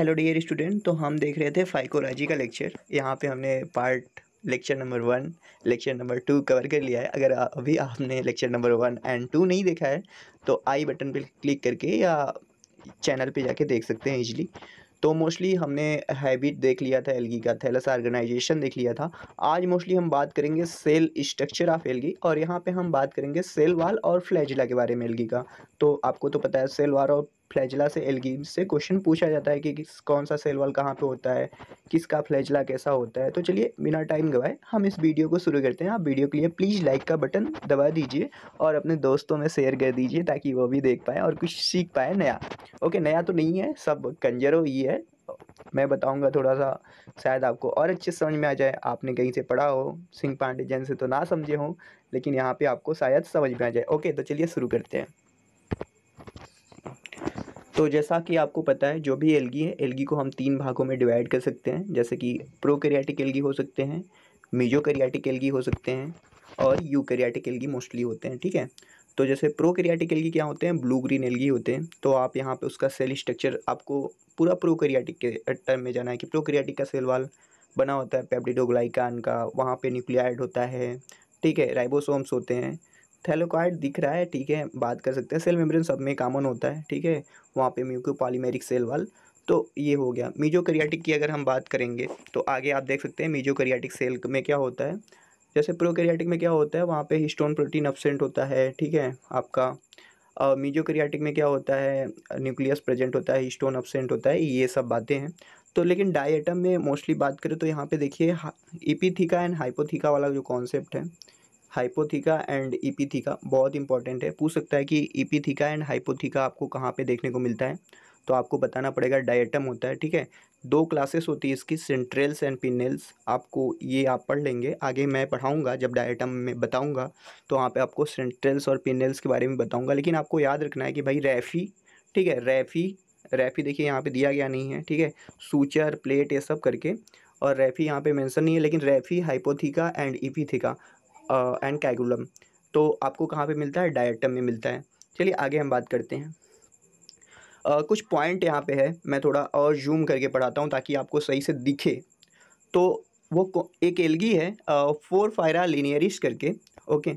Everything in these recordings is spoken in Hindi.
हेलो डियर स्टूडेंट तो हम देख रहे थे फाइकोलॉजी का लेक्चर यहाँ पे हमने part lecture number one lecture number two cover कर लिया है अगर अभी आपने lecture number one and two नहीं देखा है तो आई बटन पे क्लिक करके या चैनल पे जाके देख सकते हैं इजली तो मोस्टली हमने हैबिट देख लिया था एलगी का थैलस ऑर्गेनाइजेशन देख लिया था आज मोस्टली हम बात करेंगे सेल स्ट्रक्चर ऑफ एलगी और यहाँ पे हम बात करेंगे सेल वाल और फ्लैजिला के बारे में एलगी का तो आपको तो पता है सेल वाल और फ्लैजला से एलगी से क्वेश्चन पूछा जाता है कि किस कौन सा सेल वाल कहाँ पे होता है किसका फ्लैजला कैसा होता है तो चलिए बिना टाइम गवाए हम इस वीडियो को शुरू करते हैं आप वीडियो के लिए प्लीज़ लाइक का बटन दबा दीजिए और अपने दोस्तों में शेयर कर दीजिए ताकि वो भी देख पाएँ और कुछ सीख पाए नया ओके नया तो नहीं है सब कंजर हो ही है मैं बताऊंगा थोड़ा सा शायद आपको और अच्छे समझ में आ जाए आपने कहीं से पढ़ा हो सिंह पांडे जैन से तो ना समझे हो लेकिन यहाँ पे आपको शायद समझ में आ जाए ओके तो चलिए शुरू करते हैं तो जैसा कि आपको पता है जो भी एलगी है एलगी को हम तीन भागों में डिवाइड कर सकते हैं जैसे कि प्रोकैरियोटिक एलगी हो सकते हैं मीजोकैरियोटिक एलगी हो सकते हैं और यूकैरियोटिक एलगी मोस्टली होते हैं ठीक है तो जैसे प्रोकैरियोटिक एलगी क्या होते हैं ब्लू ग्रीन एलगी होते हैं तो आप यहाँ पर उसका सेल स्ट्रक्चर आपको पूरा प्रोकैरियोटिक के टर्म में जाना है कि प्रोकैरियोटिक का सेल वाल बना होता है पेप्टिडोग्लाइकान का वहाँ पर न्यूक्लियाइड होता है ठीक है राइबोसोम्स होते हैं थैलोकॉइड दिख रहा है ठीक है बात कर सकते हैं सेल मेम्ब्रेन सब में कॉमन होता है ठीक है वहाँ पे म्यूको पॉलीमेरिक सेल वाल तो ये हो गया मीजो करियाटिक की अगर हम बात करेंगे तो आगे आप देख सकते हैं मीजो करियाटिक सेल में क्या होता है जैसे प्रोकैरियोटिक में क्या होता है वहाँ पर हिस्टोन प्रोटीन अपसेंट होता है ठीक है आपका मीजो करियाटिक में क्या होता है न्यूक्लियस प्रेजेंट होता है हिस्टोन अपसेंट होता है ये सब बातें हैं तो लेकिन डाइएटम में मोस्टली बात करें तो यहाँ पे देखिए इपीथिका एंड हाइपोथिका वाला जो कॉन्सेप्ट है हाइपोथीका एंड ईपीथीका बहुत इंपॉर्टेंट है पूछ सकता है कि ईपीथीका एंड हाइपोथीका आपको कहाँ पे देखने को मिलता है तो आपको बताना पड़ेगा डायटम होता है ठीक है दो क्लासेस होती है इसकी सेंट्रेल्स एंड पिनेल्स आपको ये आप पढ़ लेंगे आगे मैं पढ़ाऊँगा जब डायटम में बताऊँगा तो वहाँ पर आपको सेंट्रेल्स और पिनेल्स के बारे में बताऊँगा लेकिन आपको याद रखना है कि भाई रेफी ठीक है रेफी रेफी देखिए यहाँ पे दिया गया नहीं है ठीक है सूचर प्लेट ये सब करके और रेफी यहाँ पे मेंशन नहीं है लेकिन रेफी हाइपोथीका एंड ईपीथिका एंड कैगुलम तो आपको कहाँ पे मिलता है डायटम में मिलता है चलिए आगे हम बात करते हैं आ, कुछ पॉइंट यहाँ पे है मैं थोड़ा और जूम करके पढ़ाता हूँ ताकि आपको सही से दिखे तो वो एक एलगी है फोर फायरा लिनियरिस करके ओके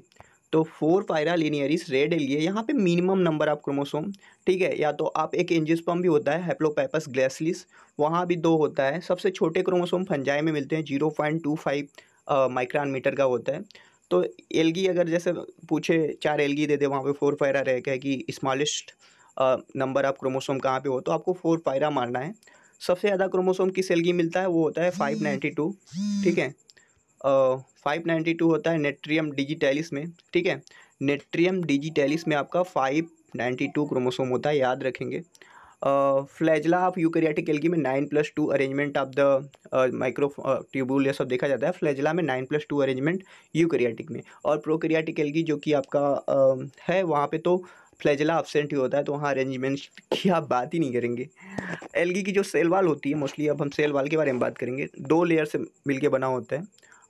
तो फोर फायरा लिनियरिस रेड एलगी है यहाँ पे मिनिमम नंबर ऑफ क्रोमोसोम ठीक है या तो आप एक एंजिस्पम भी होता है हेप्लोपैपस ग्लेसलिस वहाँ भी दो होता है सबसे छोटे क्रोमोसोम फंजाई में मिलते हैं zero point two five micron meter का होता है तो एलगी अगर जैसे पूछे चार एलगी दे दे वहाँ पे फोर फायरा रह गया कि स्मॉलेस्ट नंबर आप क्रोमोसोम कहाँ पे हो तो आपको फोर फायरा मारना है सबसे ज़्यादा क्रोमोसोम किस एलगी मिलता है वो होता है फाइव नाइन्टी टू ठीक है फाइव नाइन्टी टू होता है नेट्रियम डिजिटैलिस में ठीक है नेट्रियम डिजिटैलिस में आपका फाइव नाइन्टी टू क्रोमोसोम होता है याद रखेंगे फ्लैजला ऑफ यूकेरियाटिक एल्गी में nine plus two arrangement of the microtubule सब देखा जाता है फ्लैजला में nine plus two arrangement eukaryotic में और प्रोकरियाटिक एल्गी जो कि आपका uh, है वहाँ पे तो फ्लैजला ऑबसेंट ही होता है तो वहाँ अरेंजमेंट की आप बात ही नहीं करेंगे एलगी की जो सेल वाल होती है मोस्टली अब हम सेल वाल के बारे में बात करेंगे दो लेयर से मिलके बना होता है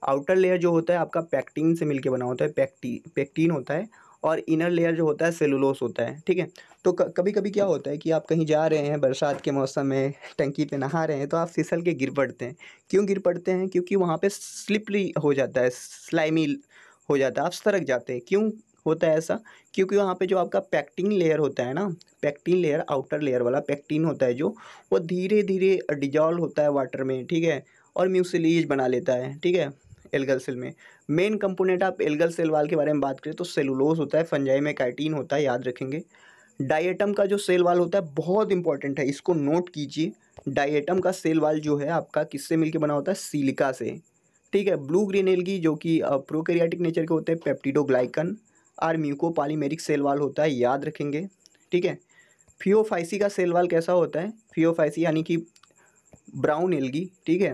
आउटर लेयर जो होता है आपका पैक्टीन से मिलके बना होता है पैक्टी पैक्टीन होता है और इनर लेयर जो होता है सेलुलोस होता है ठीक है तो कभी कभी क्या होता है कि आप कहीं जा रहे हैं बरसात के मौसम में टंकी पे नहा रहे हैं तो आप फिसल के गिर पड़ते हैं क्यों गिर पड़ते हैं क्योंकि वहाँ पे स्लिपरी हो जाता है स्लाइमी हो जाता है आप सरक जाते हैं क्यों होता है ऐसा क्योंकि वहाँ पे जो आपका पैक्टिन लेयर होता है ना पैक्टिन लेयर आउटर लेयर वाला पैक्टिन होता है जो वो धीरे धीरे डिजॉल्व होता है वाटर में ठीक है और म्यूसिलीज बना लेता है ठीक है एल्गल सेल में मेन कंपोनेंट आप एल्गल सेल वाल के बारे में बात करें तो सेलुलोज होता है फंजाई में काइटीन होता है याद रखेंगे डाइएटम का जो सेल वाल होता है बहुत इंपॉर्टेंट है इसको नोट कीजिए डाइएटम का सेल वाल जो है आपका किससे मिलकर बना होता है सिलिका से ठीक है ब्लू ग्रीन एलगी जो कि प्रोकैरियोटिक नेचर के होते हैं पेप्टिडोग्लाइकन आर म्यूकोपालीमेरिक सेल वाल होता है याद रखेंगे ठीक है फियोफाइसी का सेल वाल कैसा होता है फियोफाइसी यानी कि ब्राउन एलगी ठीक है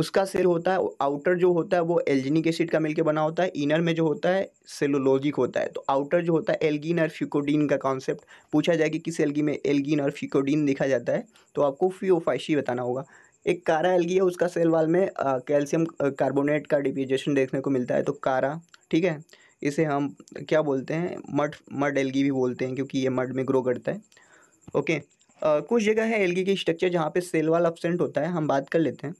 उसका सेल होता है आउटर जो होता है वो एल्जिनिक एसिड का मिलके बना होता है इनर में जो होता है सेलोलॉजिक होता है तो आउटर जो होता है एल्गिन और फ्यूकोडीन का कॉन्सेप्ट पूछा जाए कि किस एल्गी में एल्गिन और फ्यूकोडीन देखा जाता है तो आपको फ्योफाइशी बताना होगा एक कारा एल्गी है उसका सेल वाल में कैल्शियम कार्बोनेट का डिपिजेशन देखने को मिलता है तो कारा ठीक है इसे हम क्या बोलते हैं मड मड एल्गी भी बोलते हैं क्योंकि ये मड में ग्रो करता है ओके आ, कुछ जगह है एल्गी की स्ट्रक्चर जहाँ पे सेल वाल अपसेंट होता है हम बात कर लेते हैं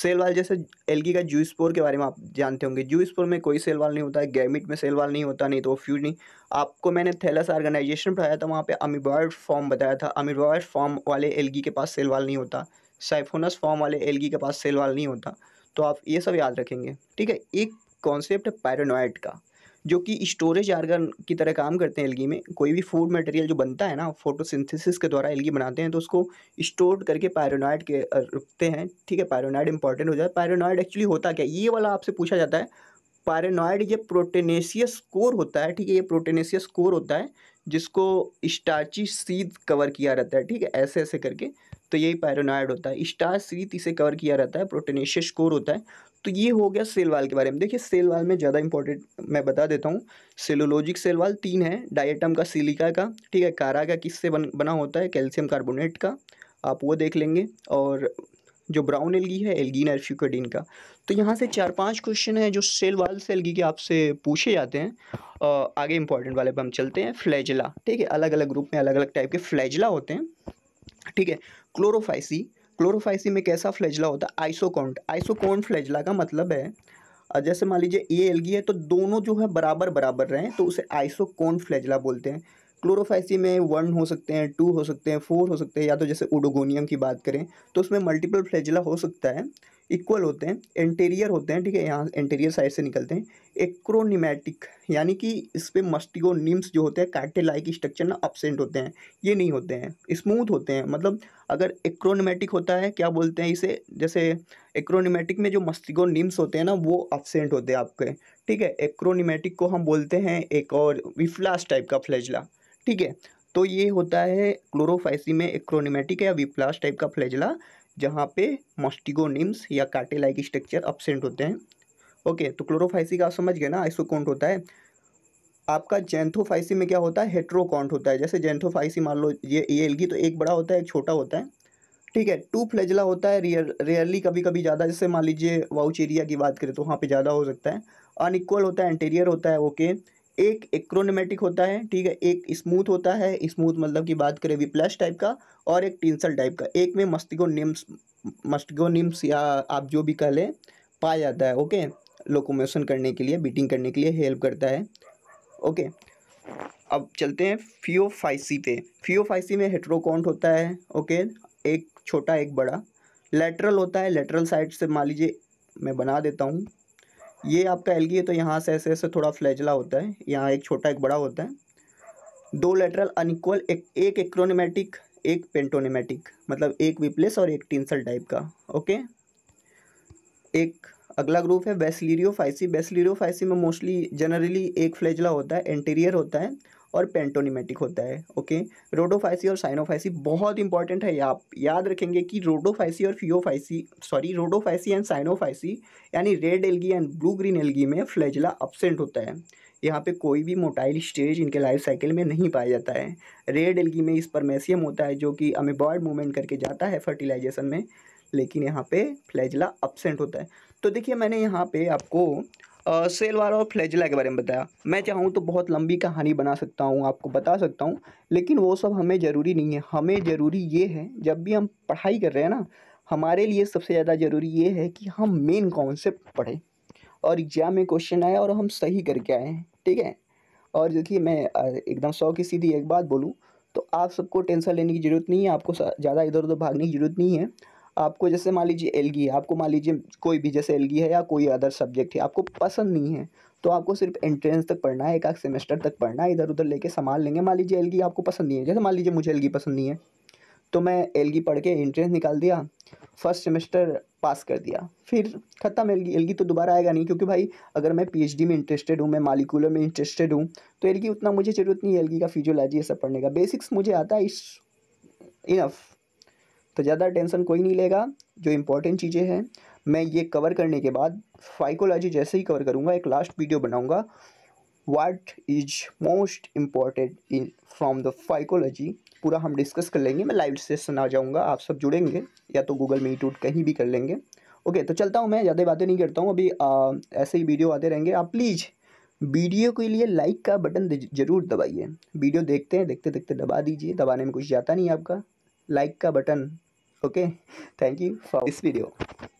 सेल वाल जैसे एलगी का जू स्पोर के बारे में आप जानते होंगे जू स्पोर में कोई सेल वाल नहीं होता है गैमिट में सेल वाल नहीं होता नहीं तो वो फ्यूज नहीं आपको मैंने थैलस ऑर्गेनाइजेशन पढ़ाया था वहाँ पे अमीबॉयड फॉर्म बताया था अमीबॉयड फॉर्म वाले एलगी के पास सेल वाल नहीं होता साइफोनस फॉर्म वाले एलगी के पास सेल वाल नहीं होता तो आप ये सब याद रखेंगे ठीक है एक कॉन्सेप्ट है पैरानॉइड का जो कि स्टोरेज आर्गन की तरह काम करते हैं एलगी में कोई भी फूड मटेरियल जो बनता है ना फोटोसिंथेसिस के द्वारा एलगी बनाते हैं तो उसको स्टोर करके पायरोनाइड के रुकते हैं ठीक है पायरोनाइड इंपॉर्टेंट हो जाता है पायरोनाइड एक्चुअली होता क्या ये वाला आपसे पूछा जाता है पैरेनॉइड ये प्रोटेनेशियस कोर होता है ठीक है ये प्रोटेनेशियस कोर होता है जिसको स्टार्ची सीध कवर किया रहता है ठीक है ऐसे ऐसे करके तो यही पायरोनाइड होता है स्टार सीत इसे कवर किया रहता है प्रोटेनेशियस कोर होता है तो ये हो गया सेल वाल के बारे में देखिए सेल वाल में ज़्यादा इंपॉर्टेंट मैं बता देता हूँ सेलोलॉजिक सेल वाल तीन है डायटम का सिलिका का ठीक है कारा का किससे बन बना होता है कैल्शियम कार्बोनेट का आप वो देख लेंगे और जो ब्राउन एलगी है एलगीन एल्फ्यूकोडीन का तो यहाँ से चार पांच क्वेश्चन है जो सेल वाल से एलगी के आपसे पूछे जाते हैं आ, आगे इंपॉर्टेंट वाले पर हम चलते हैं फ्लैजला ठीक है अलग अलग ग्रुप में अलग अलग टाइप के फ्लैजला होते हैं ठीक है क्लोरोफाइसी क्लोरोफाइसी में कैसा फ्लैजला होता है आइसोकॉन्ट आइसोकॉन फ्लैजला का मतलब है जैसे मान लीजिए ये एलगी है तो दोनों जो है बराबर बराबर रहें तो उसे आइसोकॉन्ट फ्लैजला बोलते हैं क्लोरोफाइसी में वन हो सकते हैं टू हो सकते हैं फोर हो सकते हैं या तो जैसे ओडोगोनियम की बात करें तो उसमें मल्टीपल फ्लैजला हो सकता है इक्वल होते हैं एंटेरियर होते हैं ठीक है यहाँ एंटेरियर साइड से निकलते हैं एक्रोनीमेटिक यानी कि इस पर मस्टिको निम्स जो होते हैं काटे लाइक स्ट्रक्चर ना अपसेंट होते हैं ये नहीं होते हैं स्मूथ होते हैं मतलब अगर एक्रोनीमेटिक होता है क्या बोलते हैं इसे जैसे एक्रोनीमेटिक में जो मस्टिको निम्स होते हैं ना वो अपसेंट होते हैं आपके ठीक है एक्रोनीमेटिक को हम बोलते हैं एक और विफ्लास टाइप का फ्लैजला ठीक है तो ये होता है क्लोरोफाइसी में एक्रोनीमेटिक या विप्लास टाइप का फ्लैजला जहाँ पे मॉस्टिगोनिम्स या काटे लाइक स्ट्रक्चर अपसेंट होते हैं ओके तो क्लोरोफाइसी का आप समझ गए ना आइसोकॉन्ट होता है आपका जेंथोफाइसी में क्या होता है हेट्रोकॉन्ट होता है जैसे जेंथोफाइसी मान लो ये ये एलगी तो एक बड़ा होता है एक छोटा होता है ठीक है टू फ्लेजला होता है रियर रेयरली कभी कभी ज़्यादा जैसे मान लीजिए वाउच एरिया की बात करें तो वहाँ पे ज़्यादा हो सकता है अनइक्वल होता है एंटेरियर होता है ओके एक एक्रोनमेटिक होता है ठीक है एक स्मूथ होता है स्मूथ मतलब की बात करें विप्लैश टाइप का और एक टिंसल टाइप का एक में मस्तिगो निम्स मस्टिगो निम्स या आप जो भी कह लें पाया जाता है ओके लोकोमोशन करने के लिए बीटिंग करने के लिए हेल्प करता है ओके अब चलते हैं फियोफाइसी पे फियोफाइसी में हेट्रोकॉन्ट होता है ओके एक छोटा एक बड़ा लेटरल होता है लेटरल साइड से मान लीजिए मैं बना देता हूँ ये आपका एलगी है तो यहाँ से ऐसे ऐसे थोड़ा फ्लैजला होता है यहाँ एक छोटा एक बड़ा होता है दो लेटरल अनइक्वल एक एक एक पेंटोनीमेटिक मतलब एक विप्लेस और एक टिंसल टाइप का ओके एक अगला ग्रुप है बेसलीरियोफाइसी बेसलीरियोफाइसी में मोस्टली जनरली एक फ्लेजला होता है एंटीरियर होता है और पेंटोनीमेटिक होता है ओके रोडोफाइसी और साइनोफाइसी बहुत इंपॉर्टेंट है आप याद रखेंगे कि रोडोफाइसी और phaeophyceae sorry rhodophyceae and cyanophyceae यानी red algae and blue green algae में फ्लेजला अपसेंट होता है यहाँ पे कोई भी मोटाइल स्टेज इनके लाइफ साइकिल में नहीं पाया जाता है रेड एल्गी में इस पर मैसियम होता है जो कि अमेबॉयड मूवमेंट करके जाता है फर्टिलाइजेशन में लेकिन यहाँ पे फ्लैजला अपसेंट होता है तो देखिए मैंने यहाँ पे आपको सेल वाला और फ्लैजला के बारे में बताया मैं चाहूँ तो बहुत लंबी कहानी बना सकता हूँ आपको बता सकता हूँ लेकिन वो सब हमें ज़रूरी नहीं है हमें ज़रूरी ये है जब भी हम पढ़ाई कर रहे हैं ना हमारे लिए सबसे ज़्यादा ज़रूरी ये है कि हम मेन कॉन्सेप्ट पढ़ें और एग्ज़ाम में क्वेश्चन आए और हम सही करके आए हैं ठीक है और देखिए मैं एकदम सौ की सीधी एक बात बोलूँ तो आप सबको टेंशन लेने की ज़रूरत नहीं है आपको ज़्यादा इधर उधर भागने की ज़रूरत नहीं है आपको जैसे मान लीजिए एलगी है आपको मान लीजिए कोई भी जैसे एलगी है या कोई अदर सब्जेक्ट है आपको पसंद नहीं है तो आपको सिर्फ एंट्रेंस तक पढ़ना है एक आध सेमेस्टर तक पढ़ना है इधर उधर लेके संभाल लेंगे मान लीजिए एलगी आपको पसंद नहीं है जैसे मान लीजिए मुझे एलगी पसंद नहीं है तो मैं एलगी पढ़ के एंट्रेंस निकाल दिया फर्स्ट सेमेस्टर पास कर दिया फिर ख़त्म एलगी एलगी तो दोबारा आएगा नहीं क्योंकि भाई अगर मैं पीएचडी में इंटरेस्टेड हूँ मैं मालिकुलर में इंटरेस्टेड हूँ तो एलगी उतना मुझे ज़रूरत नहीं है एलगी का फिजियोलॉजी ये सब पढ़ने का बेसिक्स मुझे आता है इस इनफ तो ज़्यादा टेंशन कोई नहीं लेगा जो इंपॉर्टेंट चीज़ें हैं मैं ये कवर करने के बाद फाइकोलॉजी जैसे ही कवर करूँगा एक लास्ट वीडियो बनाऊँगा what is most important in from the phycology पूरा हम डिस्कस कर लेंगे मैं लाइव सेशन आ जाऊँगा आप सब जुड़ेंगे या तो गूगल मीट उट कहीं भी कर लेंगे ओके तो चलता हूँ मैं ज़्यादा बातें नहीं करता हूँ अभी आ, ऐसे ही वीडियो आते रहेंगे आप प्लीज़ वीडियो के लिए लाइक का बटन जरूर दबाइए वीडियो देखते हैं देखते देखते दबा दीजिए दबाने में कुछ जाता नहीं आपका लाइक का button okay thank you for this video